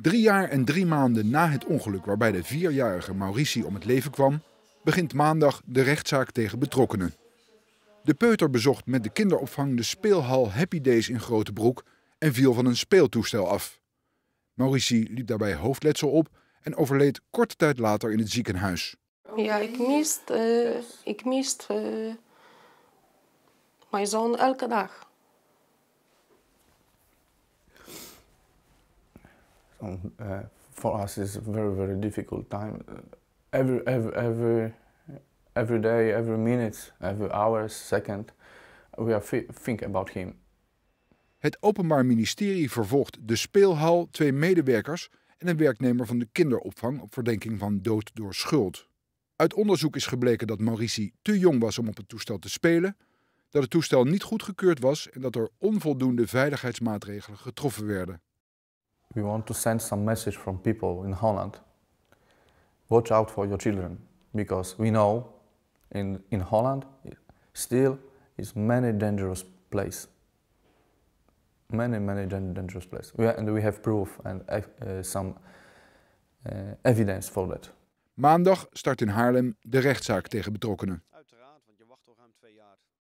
Drie jaar en drie maanden na het ongeluk waarbij de vierjarige Maurici om het leven kwam, begint maandag de rechtszaak tegen betrokkenen. De peuter bezocht met de kinderopvang de speelhal Happy Days in Broek en viel van een speeltoestel af. Maurici liep daarbij hoofdletsel op en overleed korte tijd later in het ziekenhuis. Ja, ik mist, eh, ik mist eh, mijn zoon elke dag. Uh, for us is a very very difficult time. Uh, every every every every day, every minute, every hour, second, we are think about him. Het Openbaar Ministerie vervolgt de speelhal, twee medewerkers en een werknemer van de kinderopvang op verdenking van dood door schuld. Uit onderzoek is gebleken dat Maurici te jong was om op het toestel te spelen, dat het toestel niet goedgekeurd was en dat er onvoldoende veiligheidsmaatregelen getroffen werden. we want to send some message from people in Holland. Watch out for your children because we know in, in Holland still is many dangerous place. Many, many dangerous place. We are, and we have proof and uh, some uh, evidence for that. Maandag start in Haarlem de rechtszaak tegen betrokkenen.